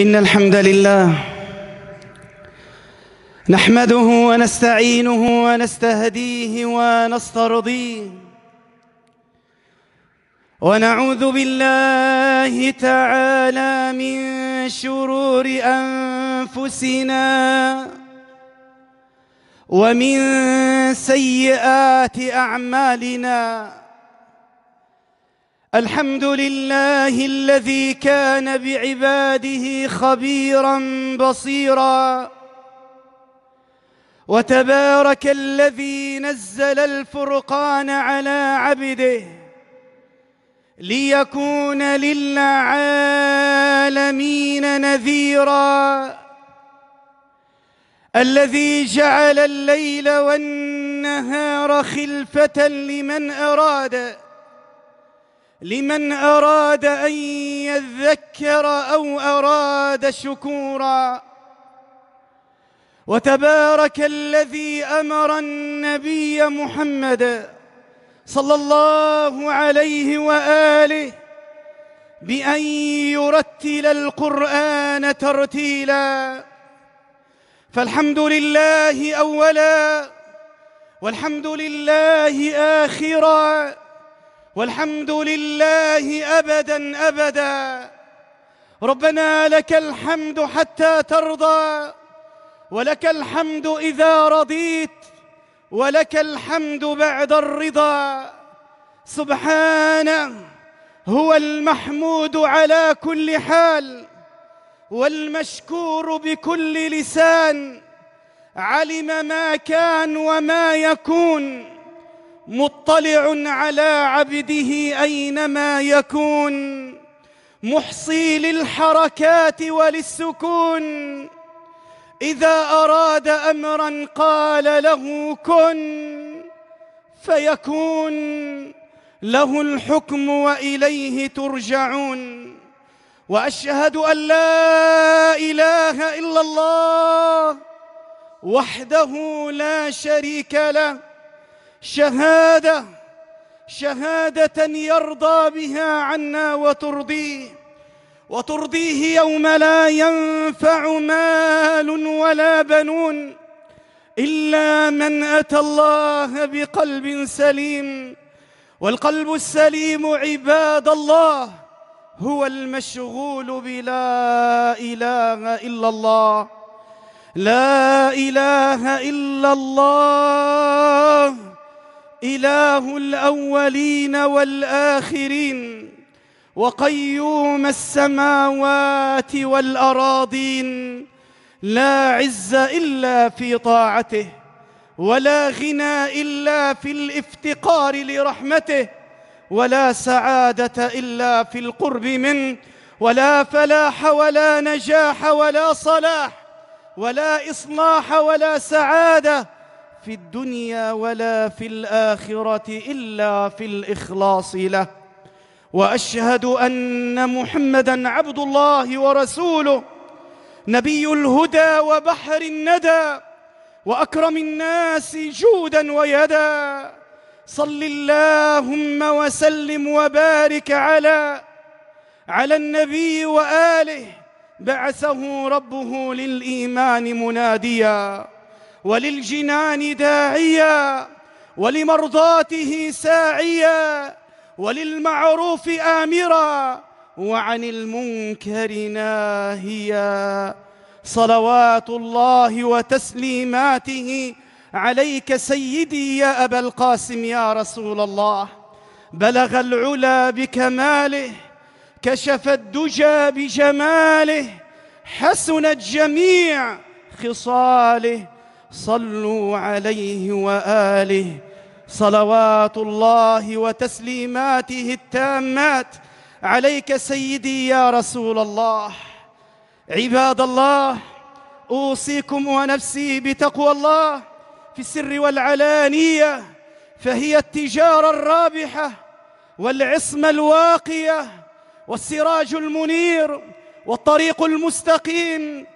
إن الحمد لله نحمده ونستعينه ونستهديه ونسترضيه ونعوذ بالله تعالى من شرور أنفسنا ومن سيئات أعمالنا الحمد لله الذي كان بعباده خبيرا بصيرا وتبارك الذي نزل الفرقان على عبده ليكون للعالمين نذيرا الذي جعل الليل والنهار خلفة لمن أراد لمن أراد أن يذكر أو أراد شكورا وتبارك الذي أمر النبي محمد صلى الله عليه وآله بأن يرتل القرآن ترتيلا فالحمد لله أولا والحمد لله آخراً والحمد لله أبدا أبدا ربنا لك الحمد حتى ترضى ولك الحمد إذا رضيت ولك الحمد بعد الرضا سبحانه هو المحمود على كل حال والمشكور بكل لسان علم ما كان وما يكون مطلع على عبده اينما يكون محصي للحركات وللسكون اذا اراد امرا قال له كن فيكون له الحكم واليه ترجعون واشهد ان لا اله الا الله وحده لا شريك له شهادة شهادة يرضى بها عنا وترضيه وترضيه يوم لا ينفع مال ولا بنون إلا من أتى الله بقلب سليم والقلب السليم عباد الله هو المشغول بلا إله إلا الله لا إله إلا الله إله الأولين والآخرين وقيوم السماوات والأراضين لا عز إلا في طاعته ولا غنى إلا في الافتقار لرحمته ولا سعادة إلا في القرب منه ولا فلاح ولا نجاح ولا صلاح ولا إصلاح ولا سعادة في الدنيا ولا في الآخرة إلا في الإخلاص له وأشهد أن محمدا عبد الله ورسوله نبي الهدى وبحر الندى وأكرم الناس جودا ويدا صل اللهم وسلم وبارك على على النبي وآله بعثه ربه للإيمان منادياً وللجنان داعيا ولمرضاته ساعيا وللمعروف آمرا وعن المنكر ناهيا صلوات الله وتسليماته عليك سيدي يا أبا القاسم يا رسول الله بلغ العلا بكماله كشف الدجى بجماله حسنت جميع خصاله صلوا عليه وآله صلوات الله وتسليماته التامات عليك سيدي يا رسول الله عباد الله أوصيكم ونفسي بتقوى الله في السر والعلانية فهي التجارة الرابحة والعصمة الواقية والسراج المنير والطريق المستقيم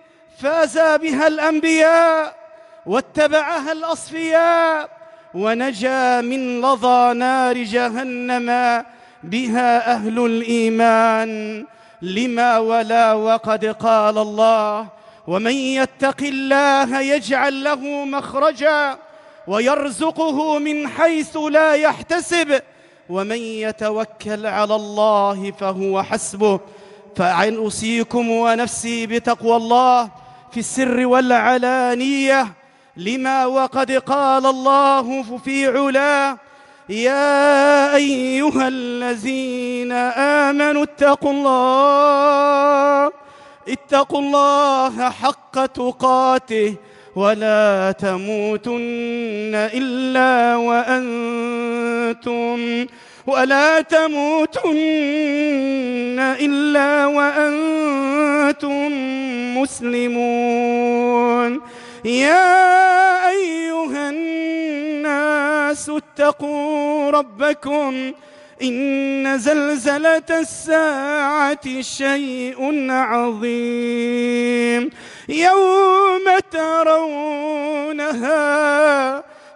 فاز بها الأنبياء واتبعها الأصفياء ونجا من لظى نار جهنم بها أهل الإيمان لما ولا وقد قال الله ومن يتق الله يجعل له مخرجا ويرزقه من حيث لا يحتسب ومن يتوكل على الله فهو حسبه فعن أسيكم ونفسي بتقوى الله في السر والعلانيه لما وقد قال الله في علاه يا أيها الذين آمنوا اتقوا الله اتقوا الله حق تقاته ولا تموتن إلا وأنتم ولا تموتن إلا وأنتم مسلمون يا أيها الناس اتقوا ربكم إن زلزلة الساعة شيء عظيم يوم ترونها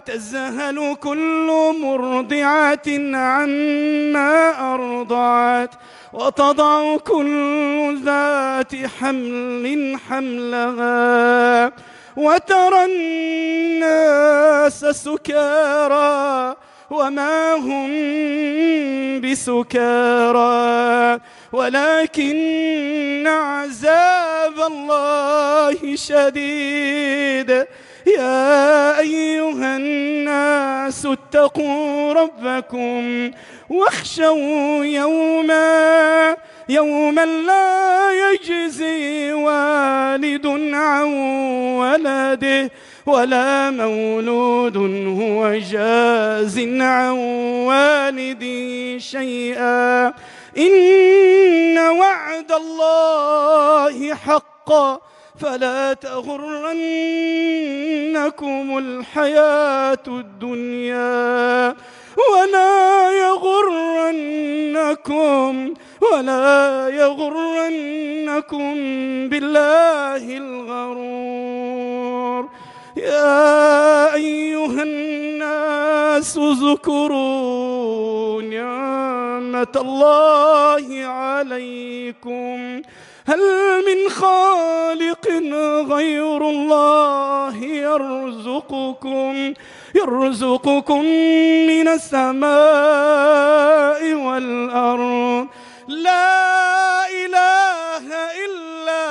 تزهل كل مرضعة عما أرضعت وتضع كل ذات حمل حملها وترى الناس سكارى وما هم بسكارى ولكن عذاب الله شديد يا أيها الناس اتقوا ربكم واخشوا يوماً يوما لا يجزي والد عن ولده ولا مولود هو جاز عن والده شيئا إن وعد الله حقا فلا تغرنكم الحياة الدنيا ولا يغرنكم ولا يغرنكم بالله الغرور يا أيها الناس اذكروا نعمة الله عليكم هل من خالق غير الله يرزقكم يرزقكم من السماء والأرض لا إله إلا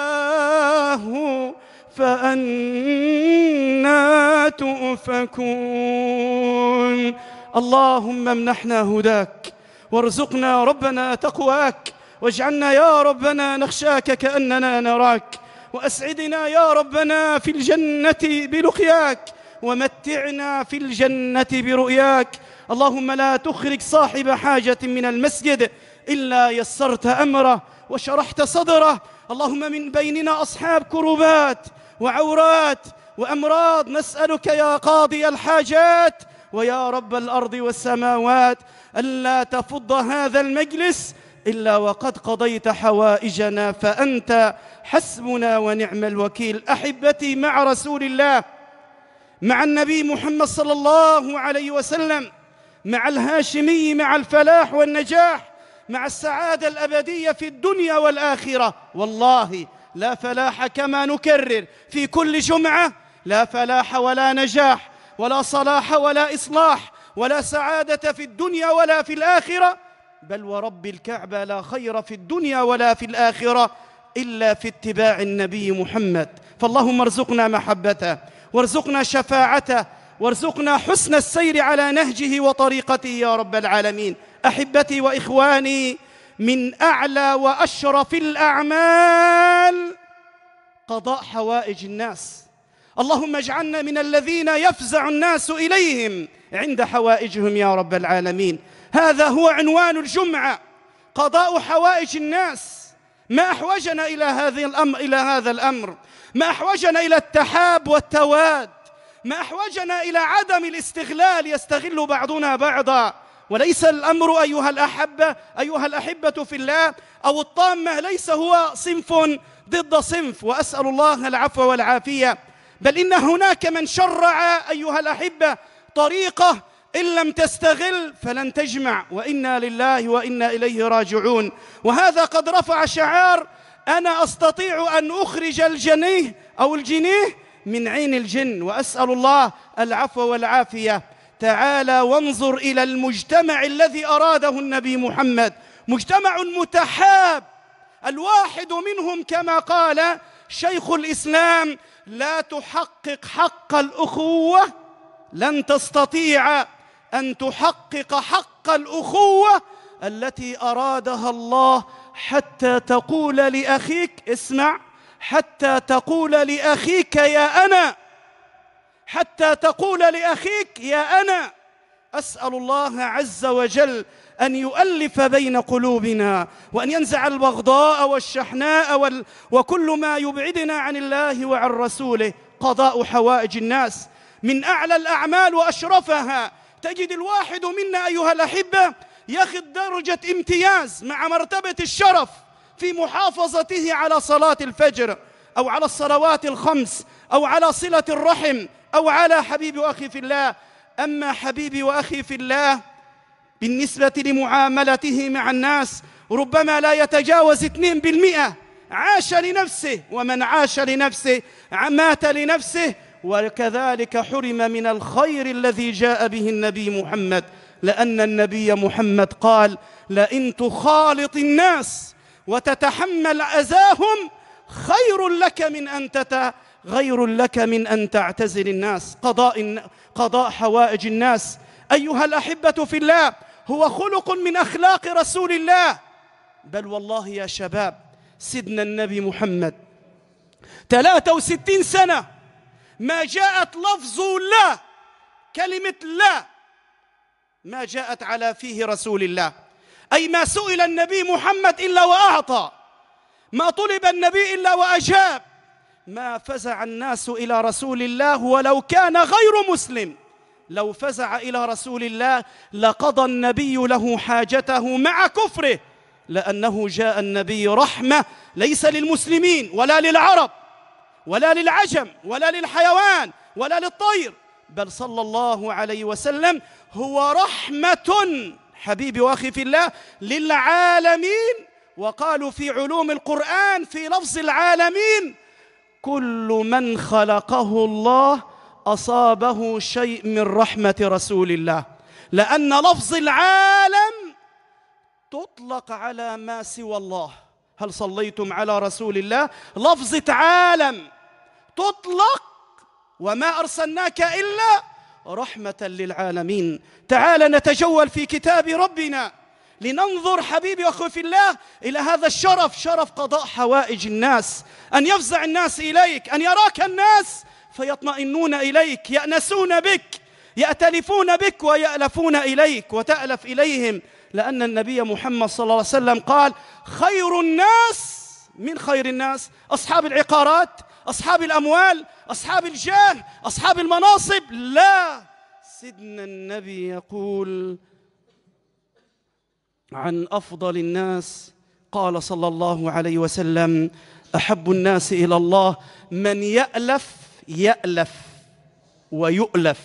هو فأنا تؤفكون اللهم امنحنا هداك وارزقنا ربنا تقواك واجعلنا يا ربنا نخشاك كأننا نراك وأسعدنا يا ربنا في الجنة بلقياك ومتعنا في الجنة برؤياك اللهم لا تخرج صاحب حاجة من المسجد إلا يسرت أمره وشرحت صدره اللهم من بيننا أصحاب كروبات وعورات وأمراض نسألك يا قاضي الحاجات ويا رب الأرض والسماوات ألا تفض هذا المجلس إلا وقد قضيت حوائجنا فأنت حسبنا ونعم الوكيل أحبتي مع رسول الله مع النبي محمد صلى الله عليه وسلم مع الهاشمي مع الفلاح والنجاح مع السعادة الأبدية في الدنيا والآخرة والله لا فلاح كما نكرر في كل جمعة لا فلاح ولا نجاح ولا صلاح ولا إصلاح ولا سعادة في الدنيا ولا في الآخرة بل ورب الكعبة لا خير في الدنيا ولا في الآخرة إلا في اتباع النبي محمد فاللهم ارزقنا محبته وارزقنا شفاعته وارزقنا حسن السير على نهجه وطريقته يا رب العالمين أحبتي وإخواني من أعلى وأشرف الأعمال قضاء حوائج الناس اللهم اجعلنا من الذين يفزع الناس إليهم عند حوائجهم يا رب العالمين هذا هو عنوان الجمعة قضاء حوائج الناس ما أحوجنا إلى هذه الأمر إلى هذا الأمر ما أحوجنا إلى التحاب والتواد ما أحوجنا إلى عدم الاستغلال يستغل بعضنا بعضا وليس الأمر أيها الأحبة أيها الأحبة في الله أو الطامة ليس هو صنف ضد صنف وأسأل الله العفو والعافية بل إن هناك من شرع أيها الأحبة طريقة إن لم تستغل فلن تجمع وإنا لله وإنا إليه راجعون وهذا قد رفع شعار أنا أستطيع أن أخرج الجنيه أو الجنيه من عين الجن وأسأل الله العفو والعافية تعالى وانظر إلى المجتمع الذي أراده النبي محمد مجتمع متحاب الواحد منهم كما قال شيخ الإسلام لا تحقق حق الأخوة لن تستطيع ان تحقق حق الاخوه التي ارادها الله حتى تقول لاخيك اسمع حتى تقول لاخيك يا انا حتى تقول لاخيك يا انا اسال الله عز وجل أن يؤلف بين قلوبنا وأن ينزع البغضاء والشحناء وال وكل ما يبعدنا عن الله وعن رسوله قضاء حوائج الناس من أعلى الأعمال وأشرفها تجد الواحد منا أيها الأحبة يخذ درجة امتياز مع مرتبة الشرف في محافظته على صلاة الفجر أو على الصلوات الخمس أو على صلة الرحم أو على حبيبي وأخي في الله أما حبيبي وأخي في الله بالنسبة لمعاملته مع الناس ربما لا يتجاوز 2% عاش لنفسه ومن عاش لنفسه مات لنفسه وكذلك حرم من الخير الذي جاء به النبي محمد لأن النبي محمد قال لئن تخالط الناس وتتحمل أذاهم خير لك من أن تت غير لك من أن تعتزل الناس قضاء, قضاء حوائج الناس أيها الأحبة في الله هو خلق من أخلاق رسول الله بل والله يا شباب سيدنا النبي محمد 63 سنة ما جاءت لفظ لا كلمة لا ما جاءت على فيه رسول الله أي ما سئل النبي محمد إلا وأعطى ما طلب النبي إلا وأجاب ما فزع الناس إلى رسول الله ولو كان غير مسلم لو فزع إلى رسول الله لقضى النبي له حاجته مع كفره لأنه جاء النبي رحمة ليس للمسلمين ولا للعرب ولا للعجم ولا للحيوان ولا للطير بل صلى الله عليه وسلم هو رحمة حبيبي واخي في الله للعالمين وقالوا في علوم القرآن في لفظ العالمين كل من خلقه الله أصابه شيء من رحمة رسول الله لأن لفظ العالم تطلق على ما سوى الله هل صليتم على رسول الله لفظة عالم تطلق وما أرسلناك إلا رحمة للعالمين تعال نتجول في كتاب ربنا لننظر حبيبي واخوي في الله الى هذا الشرف شرف قضاء حوائج الناس ان يفزع الناس اليك ان يراك الناس فيطمئنون اليك يانسون بك ياتلفون بك ويالفون اليك وتالف اليهم لان النبي محمد صلى الله عليه وسلم قال خير الناس من خير الناس اصحاب العقارات أصحاب الأموال أصحاب الجاه أصحاب المناصب لا سيدنا النبي يقول عن أفضل الناس قال صلى الله عليه وسلم أحب الناس إلى الله من يألف يألف ويؤلف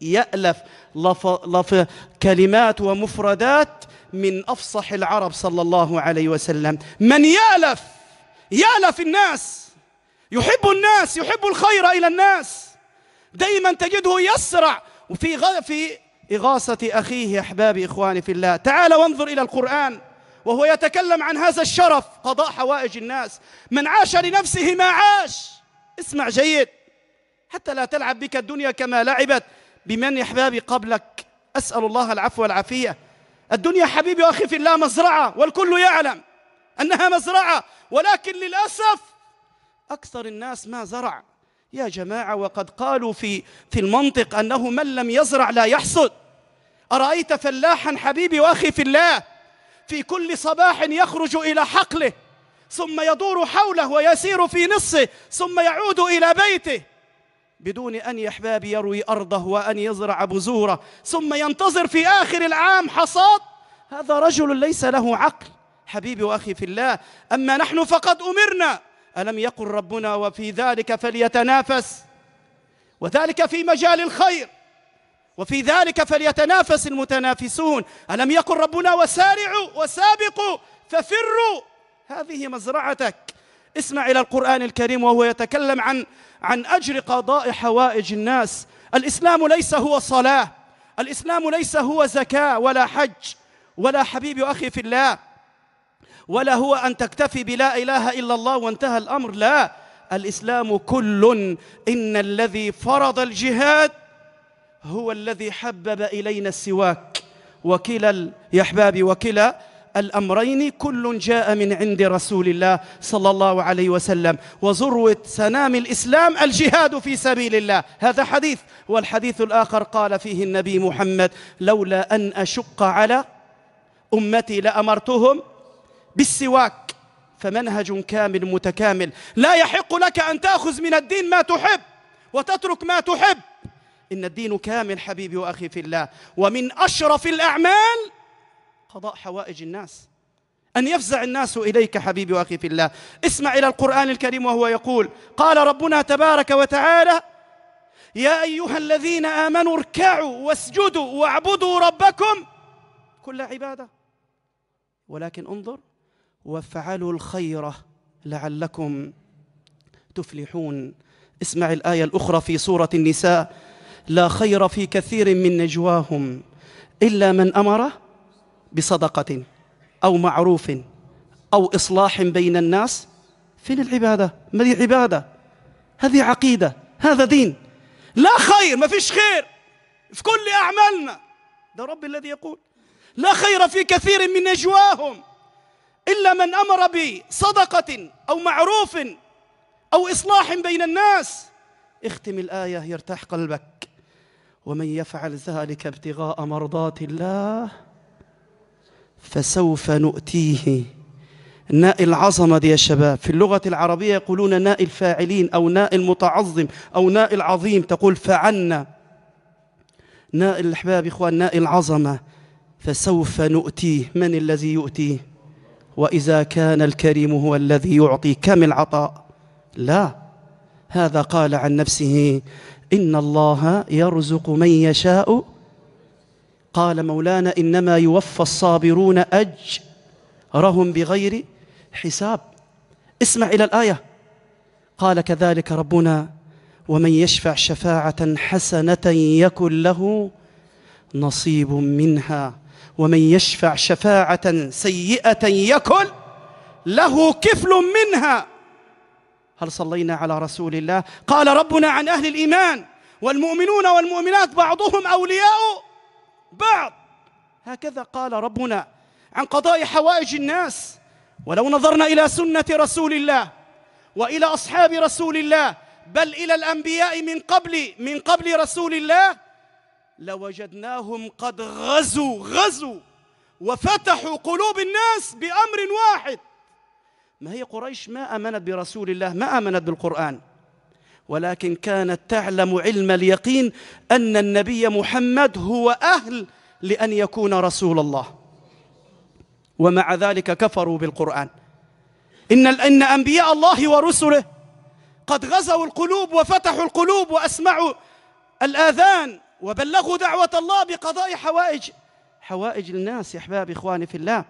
يألف لف لف كلمات ومفردات من أفصح العرب صلى الله عليه وسلم من يألف يألف الناس يحب الناس يحب الخير إلى الناس دايما تجده يسرع وفي في إغاثة أخيه أحبابي إخواني في الله تعال وانظر إلى القرآن وهو يتكلم عن هذا الشرف قضاء حوائج الناس من عاش لنفسه ما عاش اسمع جيد حتى لا تلعب بك الدنيا كما لعبت بمن يا أحبابي قبلك أسأل الله العفو والعافية الدنيا حبيبي أخي في الله مزرعة والكل يعلم أنها مزرعة ولكن للأسف أكثر الناس ما زرع يا جماعة وقد قالوا في في المنطق أنه من لم يزرع لا يحصد أرأيت فلاحا حبيبي وأخي في الله في كل صباح يخرج إلى حقله ثم يدور حوله ويسير في نصه ثم يعود إلى بيته بدون أن يا أحبابي يروي أرضه وأن يزرع بذوره ثم ينتظر في آخر العام حصاد هذا رجل ليس له عقل حبيبي وأخي في الله أما نحن فقد أمرنا ألم يقل ربنا وفي ذلك فليتنافس وذلك في مجال الخير وفي ذلك فليتنافس المتنافسون ألم يقل ربنا وسارعوا وسابقوا ففروا هذه مزرعتك اسمع إلى القرآن الكريم وهو يتكلم عن عن أجر قضاء حوائج الناس الإسلام ليس هو صلاة الإسلام ليس هو زكاة ولا حج ولا حبيبي أخي في الله ولا هو أن تكتفي بلا إله إلا الله وانتهى الأمر لا الإسلام كل إن الذي فرض الجهاد هو الذي حبب إلينا السواك وكلا يا أحبابي وكلا الأمرين كل جاء من عند رسول الله صلى الله عليه وسلم وذروة سنام الإسلام الجهاد في سبيل الله هذا حديث والحديث الآخر قال فيه النبي محمد لولا أن أشق على أمتي لأمرتهم بالسواك فمنهج كامل متكامل لا يحق لك أن تأخذ من الدين ما تحب وتترك ما تحب إن الدين كامل حبيبي وأخي في الله ومن أشرف الأعمال قضاء حوائج الناس أن يفزع الناس إليك حبيبي وأخي في الله اسمع إلى القرآن الكريم وهو يقول قال ربنا تبارك وتعالى يا أيها الذين آمنوا اركعوا واسجدوا واعبدوا ربكم كل عبادة ولكن انظر وافعلوا الخير لعلكم تفلحون اسمع الآية الأخرى في سورة النساء لا خير في كثير من نجواهم إلا من أمر بصدقة أو معروف أو إصلاح بين الناس فين العبادة؟ ما هي عبادة هذه عقيدة هذا دين لا خير ما فيش خير في كل أعمالنا ده رب الذي يقول لا خير في كثير من نجواهم إلا من أمر بصدقة أو معروف أو إصلاح بين الناس اختم الآية يرتاح قلبك ومن يفعل ذلك ابتغاء مرضات الله فسوف نؤتيه ناء العظمة دي يا شباب في اللغة العربية يقولون ناء الفاعلين أو ناء المتعظم أو ناء العظيم تقول فعنا ناء الأحباب إخوان ناء العظمة فسوف نؤتيه من الذي يؤتيه وإذا كان الكريم هو الذي يعطي كم العطاء لا هذا قال عن نفسه إن الله يرزق من يشاء قال مولانا إنما يوفى الصابرون أجرهم بغير حساب اسمع إلى الآية قال كذلك ربنا ومن يشفع شفاعة حسنة يكن له نصيب منها ومن يشفع شفاعة سيئة يكن له كفل منها هل صلينا على رسول الله قال ربنا عن أهل الإيمان والمؤمنون والمؤمنات بعضهم أولياء بعض هكذا قال ربنا عن قضاء حوائج الناس ولو نظرنا إلى سنة رسول الله وإلى أصحاب رسول الله بل إلى الأنبياء من قبل من قبل رسول الله لوجدناهم قد غزوا غزوا وفتحوا قلوب الناس بأمر واحد ما هي قريش ما آمنت برسول الله ما آمنت بالقرآن ولكن كانت تعلم علم اليقين أن النبي محمد هو أهل لأن يكون رسول الله ومع ذلك كفروا بالقرآن إن إن أنبياء الله ورسله قد غزوا القلوب وفتحوا القلوب وأسمعوا الآذان وبلغوا دعوة الله بقضاء حوائج حوائج الناس يا أحبابي إخواني في الله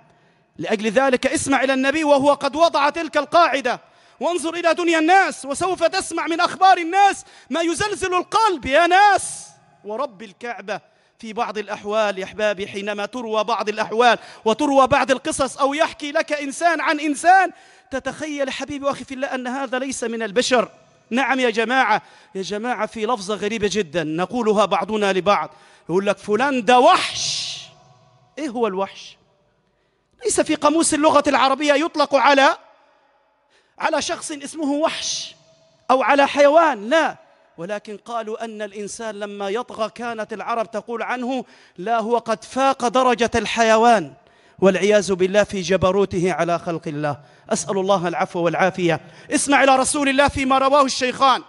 لأجل ذلك اسمع إلى النبي وهو قد وضع تلك القاعدة وانظر إلى دنيا الناس وسوف تسمع من أخبار الناس ما يزلزل القلب يا ناس ورب الكعبة في بعض الأحوال يا أحبابي حينما تروى بعض الأحوال وتروى بعض القصص أو يحكي لك إنسان عن إنسان تتخيل حبيبي وأخي في الله أن هذا ليس من البشر نعم يا جماعة يا جماعة في لفظة غريبة جدا نقولها بعضنا لبعض يقول لك فلان ده وحش إيه هو الوحش ليس في قاموس اللغة العربية يطلق على على شخص اسمه وحش أو على حيوان لا ولكن قالوا أن الإنسان لما يطغى كانت العرب تقول عنه لا هو قد فاق درجة الحيوان والعياذ بالله في جبروته على خلق الله أسأل الله العفو والعافية اسمع إلى رسول الله فيما رواه الشيخان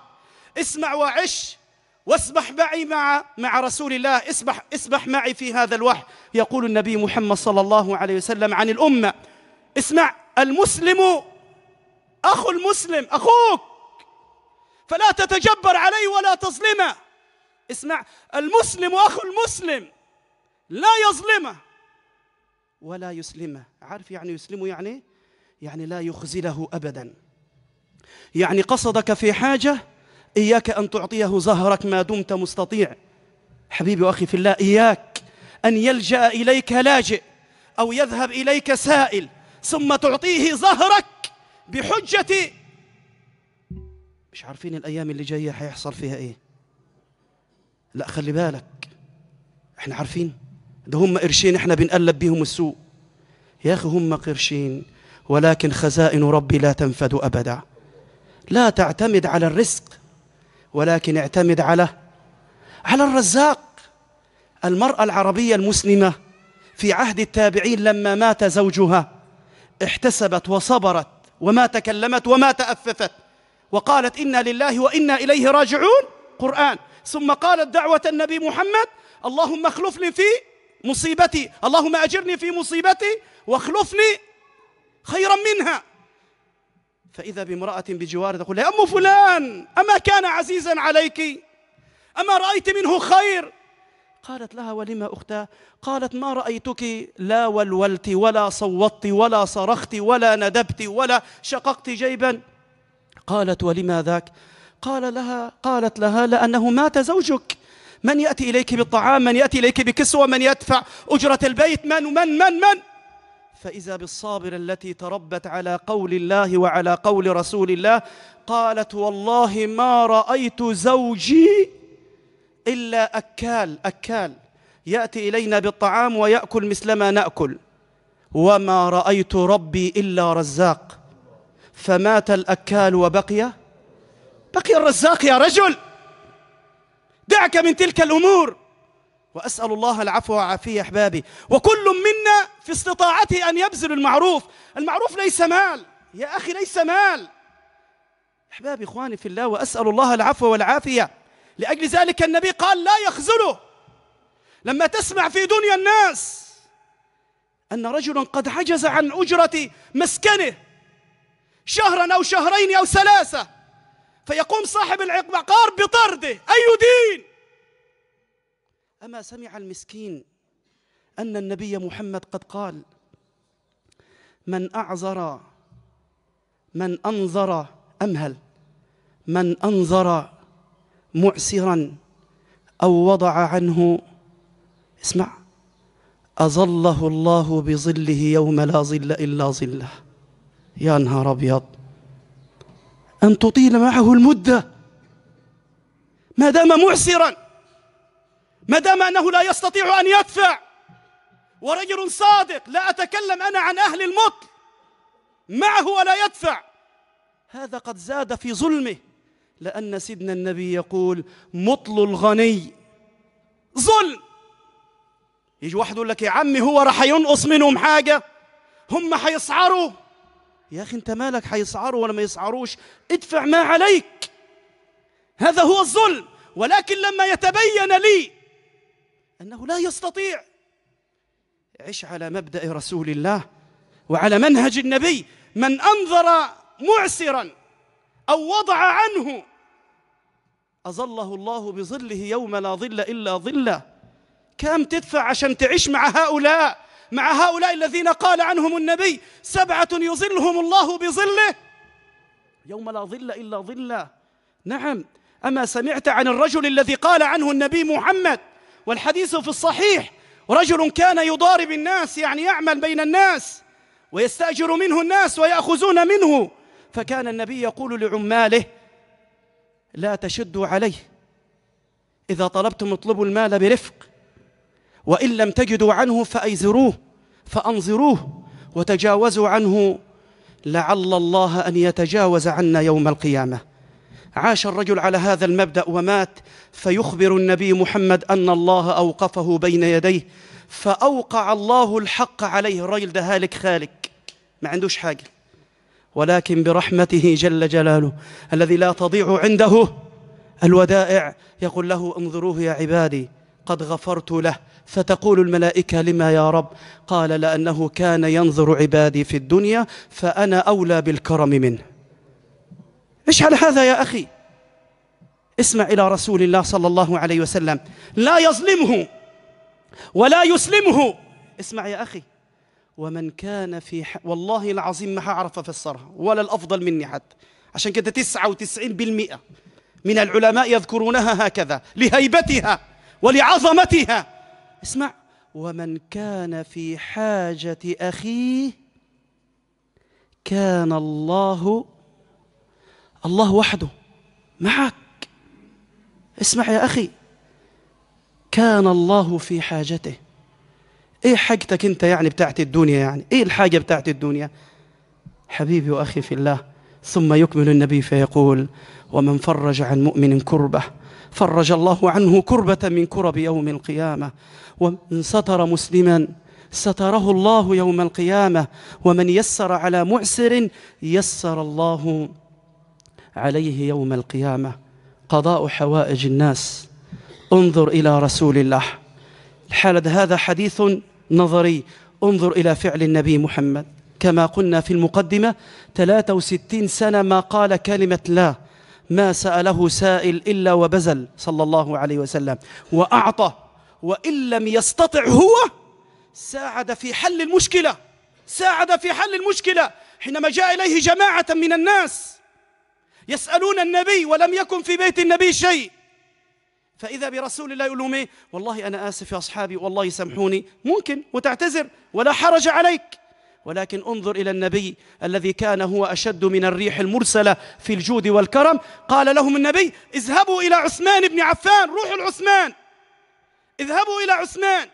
اسمع وعش واسبح معي مع مع رسول الله اسبح اسبح معي في هذا الوحي يقول النبي محمد صلى الله عليه وسلم عن الأمة اسمع المسلم أخو المسلم أخوك فلا تتجبر عليه ولا تظلمه اسمع المسلم أخو المسلم لا يظلمه ولا يسلمه عارف يعني يسلمه يعني يعني لا يخزله أبدا يعني قصدك في حاجة إياك أن تعطيه زهرك ما دمت مستطيع حبيبي وأخي في الله إياك أن يلجأ إليك لاجئ أو يذهب إليك سائل ثم تعطيه زهرك بحجة مش عارفين الأيام اللي جاية هيحصل فيها إيه لا خلي بالك احنا عارفين ده هم قرشين احنا بنقلب بيهم السوق يا أخي هم قرشين ولكن خزائن ربي لا تنفد أبدا لا تعتمد على الرزق ولكن اعتمد على على الرزاق المرأة العربية المسلمة في عهد التابعين لما مات زوجها احتسبت وصبرت وما تكلمت وما تأففت وقالت إنا لله وإنا إليه راجعون قرآن ثم قالت دعوة النبي محمد اللهم اخلف لي فيه مصيبتي اللهم أجرني في مصيبتي واخلفني خيرا منها فإذا بامرأة بجواره تقول يا أم فلان أما كان عزيزا عليك أما رأيت منه خير قالت لها ولما أختاه قالت ما رأيتك لا ولولت ولا صوتت ولا صرخت ولا ندبت ولا شققت جيبا قالت ولما ذاك قال لها قالت لها لأنه مات زوجك من يأتي إليك بالطعام من يأتي إليك بكسوة من يدفع أجرة البيت من من من من فإذا بالصابر التي تربت على قول الله وعلى قول رسول الله قالت والله ما رأيت زوجي إلا أكال أكال يأتي إلينا بالطعام ويأكل مثلما نأكل وما رأيت ربي إلا رزاق فمات الأكال وبقي بقي الرزاق يا رجل دعك من تلك الأمور وأسأل الله العفو والعافية أحبابي وكل منا في استطاعته أن يبذل المعروف المعروف ليس مال يا أخي ليس مال أحبابي إخواني في الله وأسأل الله العفو والعافية لأجل ذلك النبي قال لا يخذله لما تسمع في دنيا الناس أن رجلا قد عجز عن أجرة مسكنه شهرا أو شهرين أو ثلاثة فيقوم صاحب العقار بطرده أي دين أما سمع المسكين أن النبي محمد قد قال من أعذر من أنظر أمهل من أنظر معسرا أو وضع عنه اسمع أظله الله بظله يوم لا ظل إلا ظله يا نهار أبيض أن تطيل معه المدة ما دام معسرا ما دام أنه لا يستطيع أن يدفع ورجل صادق لا أتكلم أنا عن أهل المطل معه ولا يدفع هذا قد زاد في ظلمه لأن سيدنا النبي يقول مطل الغني ظلم يجي واحد يقول لك يا عمي هو راح ينقص منهم حاجة هم حيصعروا يا أخي أنت مالك حيسعروا ولا ما يسعروش ادفع ما عليك هذا هو الظلم ولكن لما يتبين لي أنه لا يستطيع عش على مبدأ رسول الله وعلى منهج النبي من أنظر معسرا أو وضع عنه أظله الله بظله يوم لا ظل إلا ظله كم تدفع عشان تعيش مع هؤلاء مع هؤلاء الذين قال عنهم النبي سبعة يظلهم الله بظله يوم لا ظل إلا ظله نعم أما سمعت عن الرجل الذي قال عنه النبي محمد والحديث في الصحيح رجل كان يضارب الناس يعني يعمل بين الناس ويستأجر منه الناس ويأخذون منه فكان النبي يقول لعماله لا تشدوا عليه إذا طلبتم اطلبوا المال برفق وإن لم تجدوا عنه فأيزروه فأنظروه وتجاوزوا عنه لعل الله أن يتجاوز عنا يوم القيامة عاش الرجل على هذا المبدأ ومات فيخبر النبي محمد أن الله أوقفه بين يديه فأوقع الله الحق عليه الرجل ده هالك خالق ما عندوش حاجة ولكن برحمته جل جلاله الذي لا تضيع عنده الودائع يقول له انظروه يا عبادي قد غفرت له فتقول الملائكة لما يا رب قال لأنه كان ينظر عبادي في الدنيا فأنا أولى بالكرم منه ايش على هذا يا أخي اسمع إلى رسول الله صلى الله عليه وسلم لا يظلمه ولا يسلمه اسمع يا أخي ومن كان في ح... والله العظيم ما هعرف أفسرها ولا الأفضل مني حتى عشان كده تسعة وتسعين بالمئة من العلماء يذكرونها هكذا لهيبتها ولعظمتها اسمع ومن كان في حاجة أخيه كان الله الله وحده معك اسمع يا أخي كان الله في حاجته ايه حاجتك انت يعني بتاعت الدنيا يعني ايه الحاجة بتاعت الدنيا حبيبي وأخي في الله ثم يكمل النبي فيقول ومن فرج عن مؤمن كربه فرج الله عنه كربة من كرب يوم القيامة ومن ستر مسلما ستره الله يوم القيامة ومن يسر على معسر يسر الله عليه يوم القيامة قضاء حوائج الناس انظر إلى رسول الله الحالة هذا حديث نظري انظر إلى فعل النبي محمد كما قلنا في المقدمة 63 سنة ما قال كلمة لا ما سأله سائل إلا وبزل صلى الله عليه وسلم وأعطى وإن لم يستطع هو ساعد في حل المشكلة ساعد في حل المشكلة حينما جاء إليه جماعة من الناس يسألون النبي ولم يكن في بيت النبي شيء فإذا برسول الله يقول والله أنا آسف يا أصحابي والله سامحوني ممكن وتعتذر ولا حرج عليك ولكن انظر إلى النبي الذي كان هو أشد من الريح المرسلة في الجود والكرم قال لهم النبي اذهبوا إلى عثمان بن عفان روحوا لعثمان اذهبوا إلى عثمان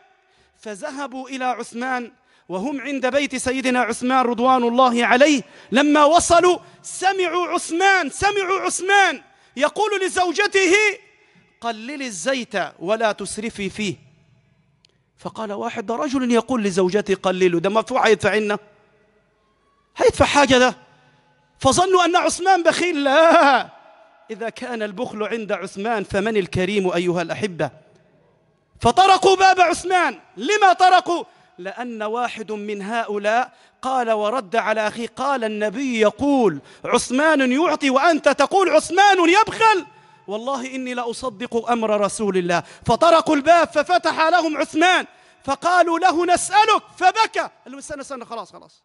فذهبوا إلى عثمان وهم عند بيت سيدنا عثمان رضوان الله عليه لما وصلوا سمعوا عثمان سمعوا عثمان يقول لزوجته قلل الزيت ولا تسرفي فيه فقال واحد رجل يقول لزوجته قلله ده مدفوع هيدفع لنا هيدفع حاجة ده فظنوا أن عثمان بخيل لا إذا كان البخل عند عثمان فمن الكريم أيها الأحبة فطرقوا باب عثمان لما طرقوا لأن واحد من هؤلاء قال ورد على أخيه قال النبي يقول عثمان يعطي وأنت تقول عثمان يبخل والله إني لأصدق أمر رسول الله فطرقوا الباب ففتح لهم عثمان فقالوا له نسألك فبكى قال له استنى استنى خلاص خلاص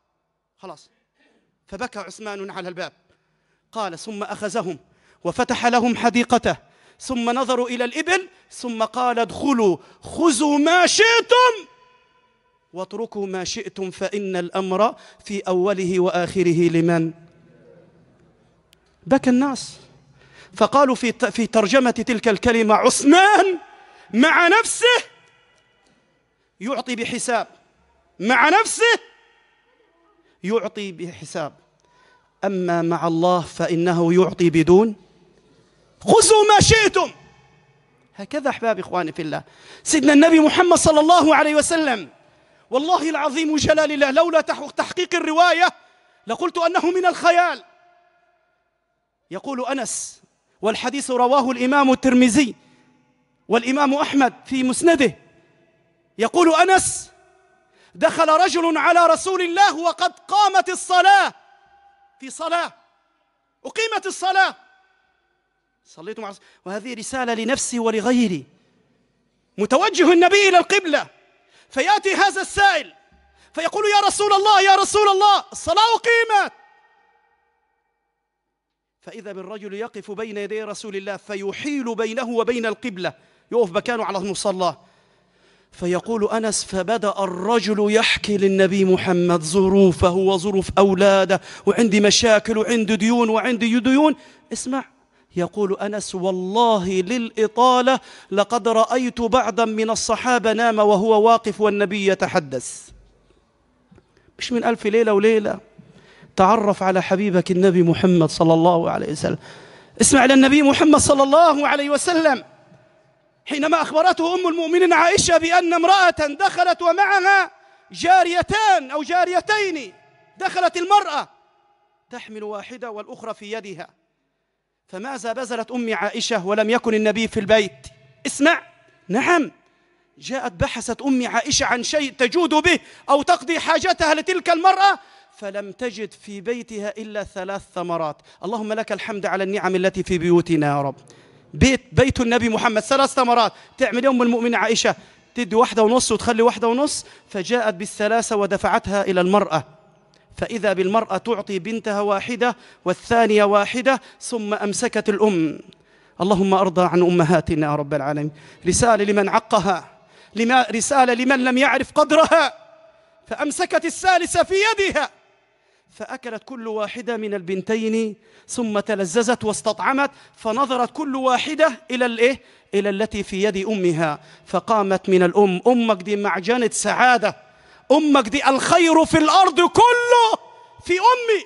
خلاص فبكى عثمان على الباب قال ثم أخذهم وفتح لهم حديقته ثم نظروا إلى الإبل ثم قال ادخلوا خذوا ما شئتم واتركوا ما شئتم فإن الأمر في أوله وآخره لمن بكى الناس فقالوا في في ترجمة تلك الكلمة عثمان مع نفسه يعطي بحساب مع نفسه يعطي بحساب أما مع الله فإنه يعطي بدون خذوا ما شئتم هكذا أحباب إخواني في الله سيدنا النبي محمد صلى الله عليه وسلم والله العظيم جلال الله لولا تحقيق الرواية لقلت أنه من الخيال يقول أنس والحديث رواه الإمام الترمذي والإمام أحمد في مسنده يقول أنس دخل رجل على رسول الله وقد قامت الصلاة في صلاة أقيمت الصلاة صليت مع وهذه رسالة لنفسي ولغيري متوجه النبي إلى القبلة فيأتي هذا السائل فيقول يا رسول الله يا رسول الله الصلاة أقيمت فإذا بالرجل يقف بين يدي رسول الله فيحيل بينه وبين القبلة يقف مكانه على المصلى فيقول أنس فبدأ الرجل يحكي للنبي محمد ظروفه وظروف أولاده وعندي مشاكل وعندي ديون وعندي ديون اسمع يقول أنس والله للإطالة لقد رأيت بعضا من الصحابة نام وهو واقف والنبي يتحدث مش من ألف ليلة وليلة تعرف على حبيبك النبي محمد صلى الله عليه وسلم اسمع إلى النبي محمد صلى الله عليه وسلم حينما أخبرته أم المؤمنين عائشة بأن امرأة دخلت ومعها جاريتان أو جاريتين دخلت المرأة تحمل واحدة والأخرى في يدها فماذا بذلت أم عائشة ولم يكن النبي في البيت اسمع نعم جاءت بحثت أم عائشة عن شيء تجود به أو تقضي حاجتها لتلك المرأة فلم تجد في بيتها إلا ثلاث ثمرات اللهم لك الحمد على النعم التي في بيوتنا يا رب بيت بيت النبي محمد ثلاث ثمرات تعمل يوم المؤمن عائشة تدي واحدة ونص وتخلي واحدة ونص فجاءت بالثلاثة ودفعتها إلى المرأة فإذا بالمرأة تعطي بنتها واحدة والثانية واحدة ثم أمسكت الأم اللهم أرضى عن أمهاتنا يا رب العالمين رسالة لمن عقها لما رسالة لمن لم يعرف قدرها فأمسكت الثالثة في يدها فأكلت كل واحدة من البنتين ثم تلززت واستطعمت فنظرت كل واحدة إلى الإيه؟ إلى التي في يد أمها فقامت من الأم أمك دي معجنة سعادة أمك دي الخير في الأرض كله في أمي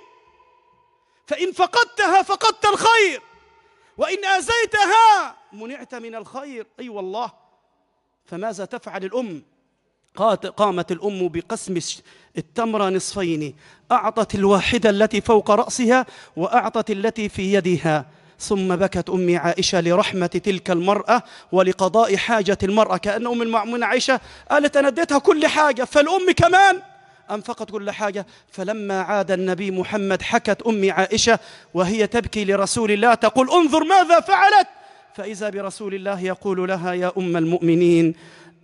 فإن فقدتها فقدت الخير وإن آزيتها منعت من الخير أي أيوة والله فماذا تفعل الأم قامت الأم بقسم التمرة نصفين أعطت الواحدة التي فوق رأسها وأعطت التي في يدها ثم بكت أمي عائشة لرحمة تلك المرأة ولقضاء حاجة المرأة كأن أم المعمون عائشة قالت أنا اديتها كل حاجة فالأم كمان أنفقت كل حاجة فلما عاد النبي محمد حكت أمي عائشة وهي تبكي لرسول الله تقول انظر ماذا فعلت فإذا برسول الله يقول لها يا أم المؤمنين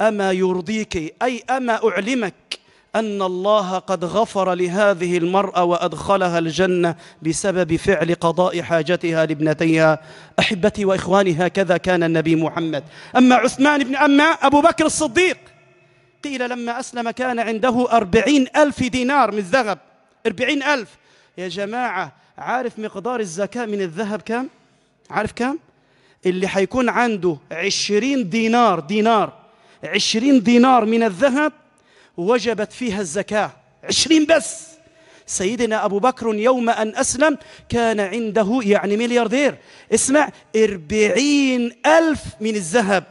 أما يرضيك أي أما أعلمك أن الله قد غفر لهذه المرأة وأدخلها الجنة بسبب فعل قضاء حاجتها لابنتيها أحبتي وإخواني هكذا كان النبي محمد أما عثمان بن أما أبو بكر الصديق قيل لما أسلم كان عنده أربعين ألف دينار من الذهب أربعين ألف يا جماعة عارف مقدار الزكاة من الذهب كم؟ عارف كم؟ اللي حيكون عنده عشرين دينار دينار عشرين دينار من الذهب وجبت فيها الزكاة عشرين بس سيدنا أبو بكر يوم أن أسلم كان عنده يعني ملياردير اسمع اربعين ألف من الذهب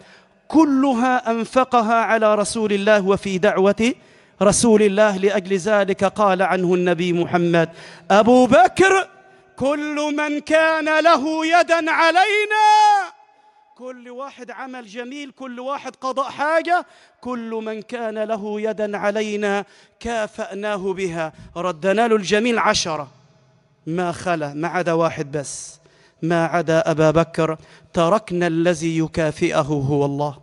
كلها أنفقها على رسول الله وفي دعوة رسول الله لأجل ذلك قال عنه النبي محمد أبو بكر كل من كان له يدا علينا كل واحد عمل جميل كل واحد قضى حاجة كل من كان له يدا علينا كافأناه بها ردنا له الجميل عشرة ما خلا ما عدا واحد بس ما عدا أبا بكر تركنا الذي يكافئه هو الله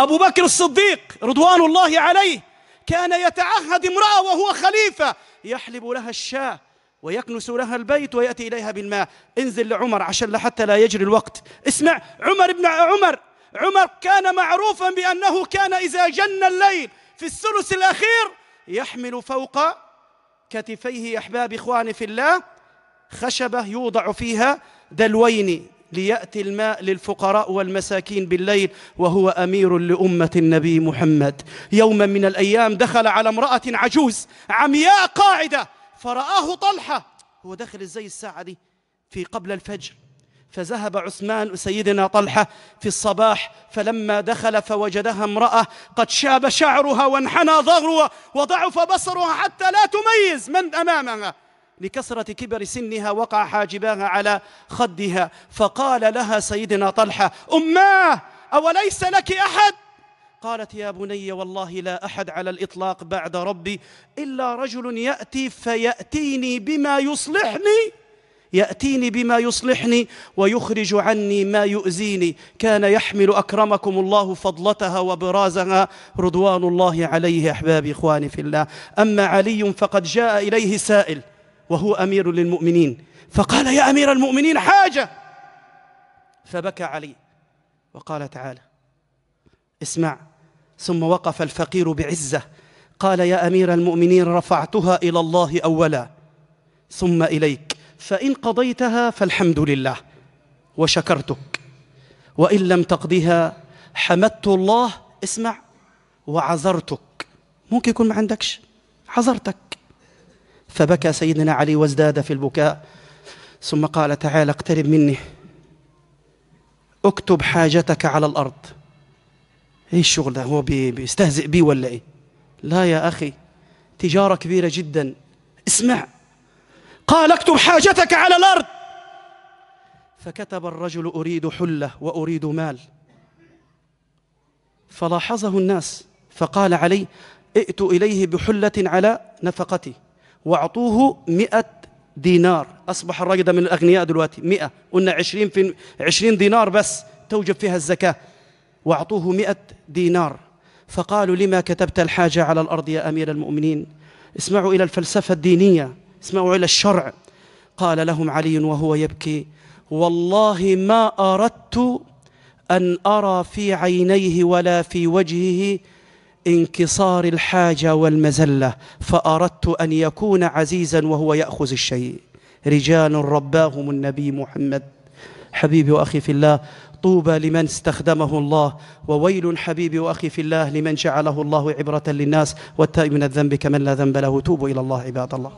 أبو بكر الصديق رضوان الله عليه كان يتعهد امرأة وهو خليفة يحلب لها الشاه ويكنس لها البيت ويأتي إليها بالماء انزل لعمر عشان حتى لا يجري الوقت اسمع عمر بن عمر عمر كان معروفا بأنه كان إذا جن الليل في الثلث الأخير يحمل فوق كتفيه أحباب إخوان في الله خشبة يوضع فيها دلوين ليأتي الماء للفقراء والمساكين بالليل وهو أمير لأمة النبي محمد يوما من الأيام دخل على امرأة عجوز عمياء قاعدة فرآه طلحة هو داخل ازاي الساعة دي في قبل الفجر فذهب عثمان سيدنا طلحة في الصباح فلما دخل فوجدها امرأة قد شاب شعرها وانحنى ظهرها وضعف بصرها حتى لا تميز من أمامها لكثرة كبر سنها وقع حاجباها على خدها فقال لها سيدنا طلحة أماه أوليس لك أحد قالت يا بني والله لا أحد على الإطلاق بعد ربي إلا رجل يأتي فيأتيني بما يصلحني يأتيني بما يصلحني ويخرج عني ما يؤذيني كان يحمل أكرمكم الله فضلتها وبرازها رضوان الله عليه أحبابي إخواني في الله أما علي فقد جاء إليه سائل وهو أمير للمؤمنين فقال يا أمير المؤمنين حاجة فبكى علي وقال تعالى اسمع ثم وقف الفقير بعزة قال يا أمير المؤمنين رفعتها إلى الله أولا ثم إليك فإن قضيتها فالحمد لله وشكرتك وإن لم تقضها حمدت الله اسمع وعذرتك ممكن يكون ما عندكش عذرتك فبكى سيدنا علي وازداد في البكاء ثم قال تعالى اقترب مني اكتب حاجتك على الأرض ايه الشغل ده هو بيستهزئ بي ولا ايه لا يا اخي تجاره كبيره جدا اسمع قال اكتب حاجتك على الارض فكتب الرجل اريد حله واريد مال فلاحظه الناس فقال علي ائتوا اليه بحله على نفقتي واعطوه مئة دينار أصبح الراجل ده من الأغنياء دلوقتي مئة قلنا عشرين, في عشرين دينار بس توجب فيها الزكاة وأعطوه مئة دينار فقالوا لما كتبت الحاجة على الأرض يا أمير المؤمنين اسمعوا إلى الفلسفة الدينية اسمعوا إلى الشرع قال لهم علي وهو يبكي والله ما أردت أن أرى في عينيه ولا في وجهه انكسار الحاجة والمزلة فأردت أن يكون عزيزا وهو يأخذ الشيء رجال رباهم النبي محمد حبيبي وأخي في الله طوبى لمن استخدمه الله وويل حبيبي واخي في الله لمن جعله الله عبره للناس والتائب من الذنب كمن لا ذنب له توبوا الى الله عباد الله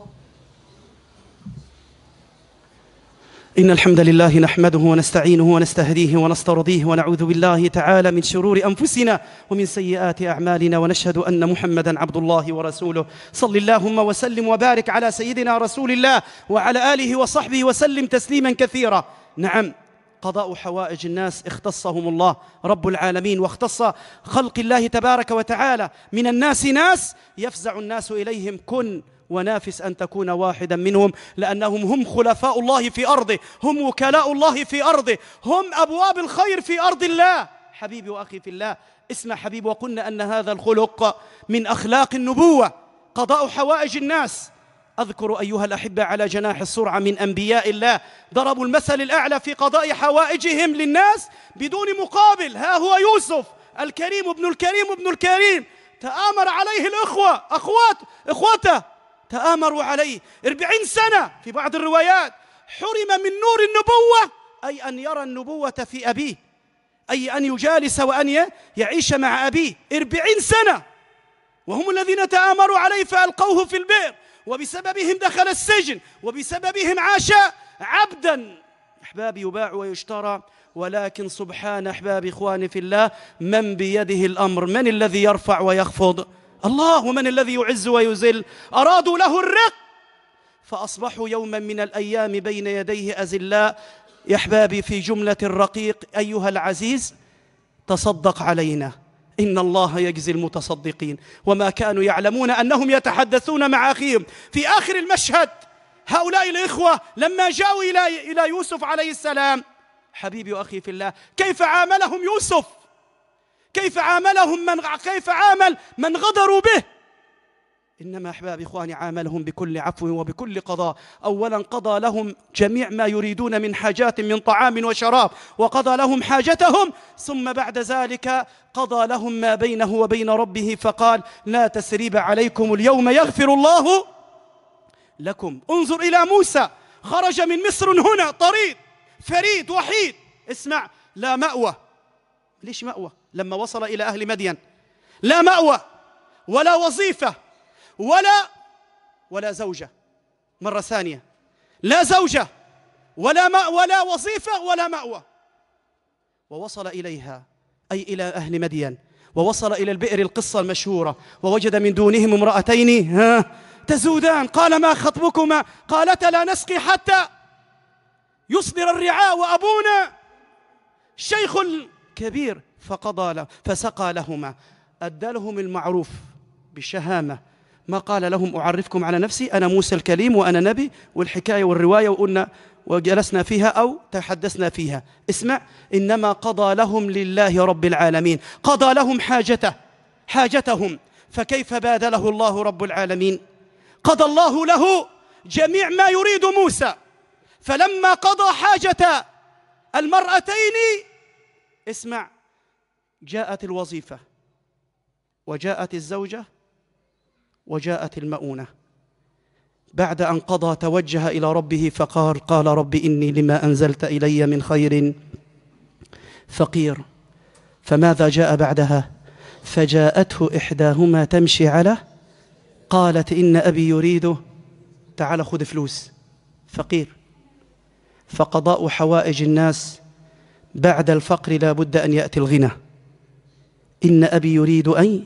إن الحمد لله نحمده ونستعينه ونستهديه ونسترضيه ونعوذ بالله تعالى من شرور أنفسنا ومن سيئات أعمالنا ونشهد أن محمدا عبد الله ورسوله صل اللهم وسلم وبارك على سيدنا رسول الله وعلى آله وصحبه وسلم تسليما كثيرا نعم قضاء حوائج الناس اختصهم الله رب العالمين واختص خلق الله تبارك وتعالى من الناس ناس يفزع الناس إليهم كن ونافس أن تكون واحدا منهم لأنهم هم خلفاء الله في أرضه هم وكلاء الله في أرضه هم أبواب الخير في أرض الله حبيبي وأخي في الله اسمع حبيبي وقلنا أن هذا الخلق من أخلاق النبوة قضاء حوائج الناس أذكر أيها الأحبة على جناح السرعة من أنبياء الله ضربوا المثل الأعلى في قضاء حوائجهم للناس بدون مقابل ها هو يوسف الكريم ابن الكريم ابن الكريم تآمر عليه الإخوة أخوات إخوته تآمروا عليه أربعين سنة في بعض الروايات حرم من نور النبوة أي أن يرى النبوة في أبيه أي أن يجالس وأن يعيش مع أبيه أربعين سنة وهم الذين تآمروا عليه فألقوه في البئر وبسببهم دخل السجن وبسببهم عاش عبدا أحبابي يباع ويشترى ولكن سبحان أحبابي إخواني في الله من بيده الأمر من الذي يرفع ويخفض الله ومن الذي يعز ويذل أرادوا له الرق فأصبحوا يوما من الأيام بين يديه أزلاء يا أحبابي في جملة الرقيق أيها العزيز تصدق علينا إن الله يجزي المتصدقين وما كانوا يعلمون أنهم يتحدثون مع أخيهم في آخر المشهد هؤلاء الإخوة لما جاءوا إلى إلى يوسف عليه السلام حبيبي وأخي في الله كيف عاملهم يوسف كيف عاملهم من كيف عامل من غدروا به إنما أحباب إخواني عاملهم بكل عفو وبكل قضاء أولا قضى لهم جميع ما يريدون من حاجات من طعام وشراب وقضى لهم حاجتهم ثم بعد ذلك قضى لهم ما بينه وبين ربه فقال لا تسريب عليكم اليوم يغفر الله لكم انظر إلى موسى خرج من مصر هنا طريق فريد وحيد اسمع لا مأوى ليش مأوى لما وصل إلى أهل مدين لا مأوى ولا وظيفة ولا ولا زوجة مرة ثانية لا زوجة ولا مأوى ولا وظيفة ولا مأوى ووصل إليها أي إلى أهل مدين ووصل إلى البئر القصة المشهورة ووجد من دونهم امرأتين ها تزودان قال ما خطبكما قالتا لا نسقي حتى يصدر الرعاء وأبونا شيخ كبير فقضى له فسقى لهما أدى لهم المعروف بشهامة ما قال لهم أعرفكم على نفسي أنا موسى الكليم وأنا نبي والحكاية والرواية وقلنا وجلسنا فيها أو تحدثنا فيها اسمع إنما قضى لهم لله رب العالمين قضى لهم حاجته حاجتهم فكيف باذله الله رب العالمين قضى الله له جميع ما يريد موسى فلما قضى حاجة المرأتين اسمع جاءت الوظيفة وجاءت الزوجة وجاءت المؤونه بعد ان قضى توجه الى ربه فقال قال رب اني لما انزلت الي من خير فقير فماذا جاء بعدها فجاءته احداهما تمشي على قالت ان ابي يريده تعال خذ فلوس فقير فقضاء حوائج الناس بعد الفقر لا بد ان ياتي الغنى ان ابي يريد ان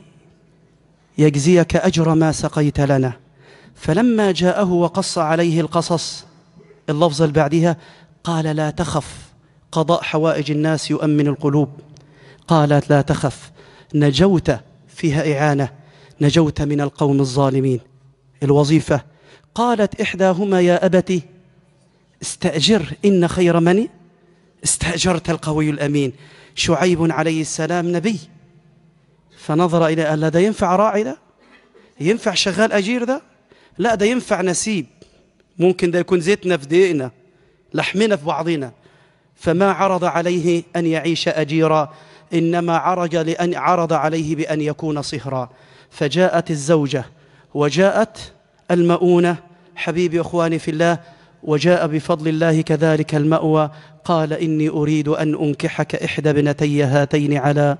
يجزيك أجر ما سقيت لنا فلما جاءه وقص عليه القصص اللفظة اللي بعدها قال لا تخف قضاء حوائج الناس يؤمن القلوب قالت لا تخف نجوت فيها إعانة نجوت من القوم الظالمين الوظيفة قالت إحداهما يا أبتي استأجر إن خير من استأجرت القوي الأمين شعيب عليه السلام نبي فنظر إلى قال لا ده ينفع راعي ده ينفع شغال أجير ده لا ده ينفع نسيب ممكن ده يكون زيتنا في دقيقنا لحمنا في بعضنا فما عرض عليه أن يعيش أجيرا إنما عرج لأن عرض عليه بأن يكون صهرا فجاءت الزوجة وجاءت المؤونة حبيبي أخواني في الله وجاء بفضل الله كذلك المأوى قال إني أريد أن أنكحك إحدى بنتي هاتين على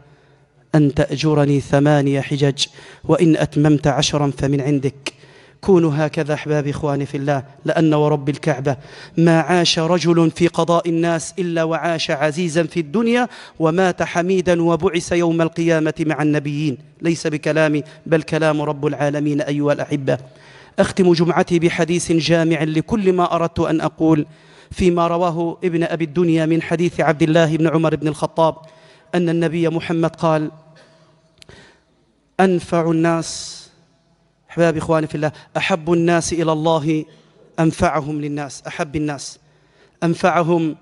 أن تأجرني ثمانية حجج وإن أتممت عشرا فمن عندك كونوا هكذا أحبابي إخواني في الله لأن ورب الكعبة ما عاش رجل في قضاء الناس إلا وعاش عزيزا في الدنيا ومات حميدا وبعث يوم القيامة مع النبيين ليس بكلامي بل كلام رب العالمين أيها الأحبة أختم جمعتي بحديث جامع لكل ما أردت أن أقول فيما رواه ابن أبي الدنيا من حديث عبد الله بن عمر بن الخطاب أن النبي محمد قال أنفع الناس أحباب إخواني في الله أحب الناس إلى الله أنفعهم للناس أحب الناس أنفعهم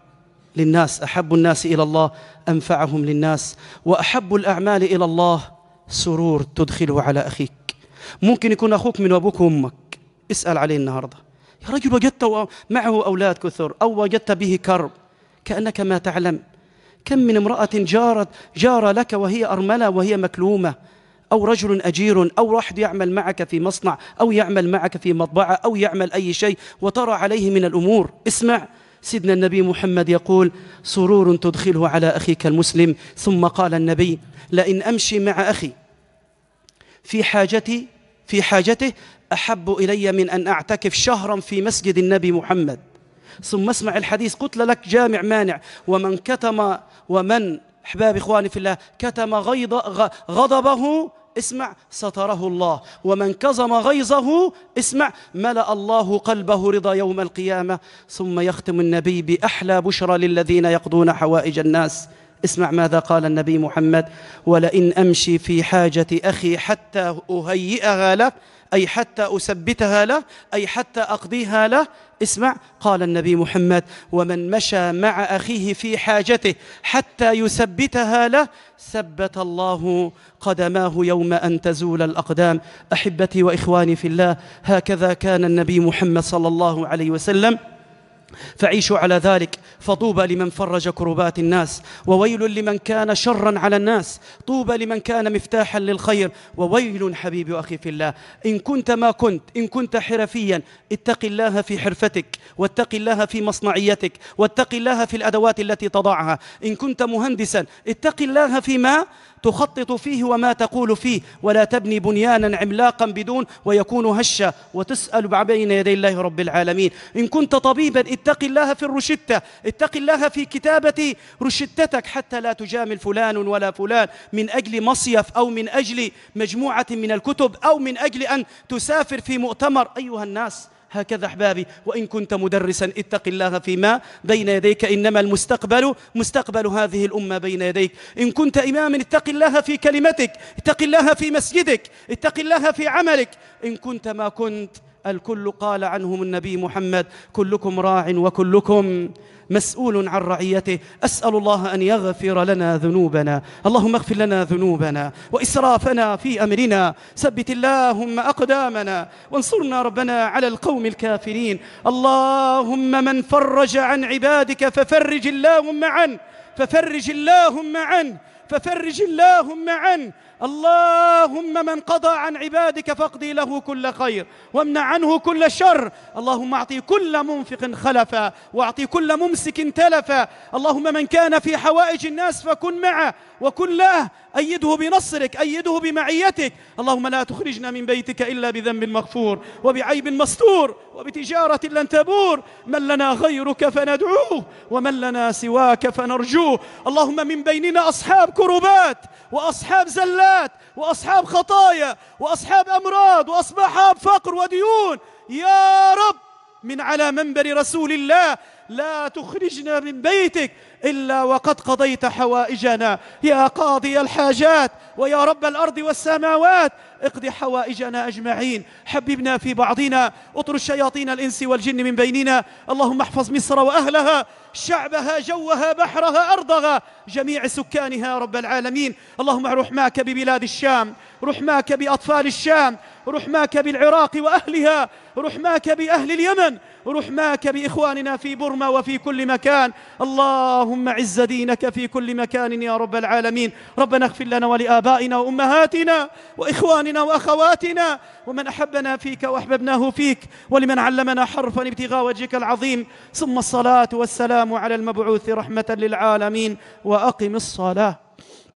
للناس أحب الناس إلى الله أنفعهم للناس وأحب الأعمال إلى الله سرور تدخله على أخيك ممكن يكون أخوك من أبوك وأمك اسأل عليه النهاردة يا رجل وجدت معه أولاد كثر أو وجدت به كرب كأنك ما تعلم كم من امرأة جارت جار لك وهي أرملة وهي مكلومة أو رجل أجير أو واحد يعمل معك في مصنع أو يعمل معك في مطبعة أو يعمل أي شيء وترى عليه من الأمور اسمع سيدنا النبي محمد يقول سرور تدخله على أخيك المسلم ثم قال النبي لئن أمشي مع أخي في حاجتي في حاجته أحب إلي من أن أعتكف شهرا في مسجد النبي محمد ثم اسمع الحديث قلت لك جامع مانع ومن كتم ومن احبابي اخواني في الله كتم غيظ غضبه اسمع ستره الله ومن كظم غيظه اسمع ملأ الله قلبه رضا يوم القيامة ثم يختم النبي بأحلى بشرى للذين يقضون حوائج الناس اسمع ماذا قال النبي محمد ولئن أمشي في حاجة أخي حتى أهيئها له أي حتى أثبتها له أي حتى أقضيها له اسمع قال النبي محمد ومن مشى مع أخيه في حاجته حتى يثبتها له ثبت الله قدماه يوم أن تزول الأقدام أحبتي وإخواني في الله هكذا كان النبي محمد صلى الله عليه وسلم فعيشوا على ذلك فطوبى لمن فرج كربات الناس وويل لمن كان شرا على الناس طوبى لمن كان مفتاحا للخير وويل حبيبي أخي في الله إن كنت ما كنت إن كنت حرفيا اتق الله في حرفتك واتق الله في مصنعيتك واتق الله في الأدوات التي تضعها إن كنت مهندسا اتق الله فيما تخطط فيه وما تقول فيه ولا تبني بنيانا عملاقا بدون ويكون هشا وتسأل بين يدي الله رب العالمين إن كنت طبيبا اتق الله في الرشدة اتق الله في كتابة رشدتك حتى لا تجامل فلان ولا فلان من أجل مصيف أو من أجل مجموعة من الكتب أو من أجل أن تسافر في مؤتمر أيها الناس هكذا أحبابي وإن كنت مدرسا اتق الله فيما بين يديك إنما المستقبل مستقبل هذه الأمة بين يديك إن كنت إماما اتق الله في كلمتك اتق الله في مسجدك اتق الله في عملك إن كنت ما كنت الكل قال عنهم النبي محمد كلكم راع وكلكم مسؤول عن رعيته أسأل الله أن يغفر لنا ذنوبنا اللهم اغفر لنا ذنوبنا وإسرافنا في أمرنا ثبت اللهم أقدامنا وانصرنا ربنا على القوم الكافرين اللهم من فرج عن عبادك ففرج اللهم عنه ففرج اللهم عنه ففرج اللهم عنه اللهم من قضى عن عبادك فاقضي له كل خير وامنع عنه كل شر اللهم اعطي كل منفق خلفا واعطي كل ممسك تلفا اللهم من كان في حوائج الناس فكن معه وكن له أيده بنصرك أيده بمعيتك اللهم لا تخرجنا من بيتك إلا بذنب مغفور وبعيب مستور وبتجارة لن تبور من لنا غيرك فندعوه ومن لنا سواك فنرجوه اللهم من بيننا أصحاب كربات وأصحاب زلات سيئات وأصحاب خطايا وأصحاب أمراض وأصحاب فقر وديون يا رب من على منبر رسول الله لا تخرجنا من بيتك إلا وقد قضيت حوائجنا يا قاضي الحاجات ويا رب الأرض والسماوات اقض حوائجنا أجمعين حببنا في بعضنا اطر الشياطين الإنس والجن من بيننا اللهم احفظ مصر وأهلها شعبها جوها بحرها أرضها جميع سكانها رب العالمين اللهم رحماك معك ببلاد الشام روح معك بأطفال الشام روح معك بالعراق وأهلها روح معك بأهل اليمن رحماك بإخواننا في برما وفي كل مكان اللهم عز دينك في كل مكان يا رب العالمين ربنا اغفر لنا ولآبائنا وأمهاتنا وإخواننا وأخواتنا ومن أحبنا فيك وأحببناه فيك ولمن علمنا حرفا ابتغاء وجهك العظيم ثم الصلاة والسلام على المبعوث رحمة للعالمين وأقم الصلاة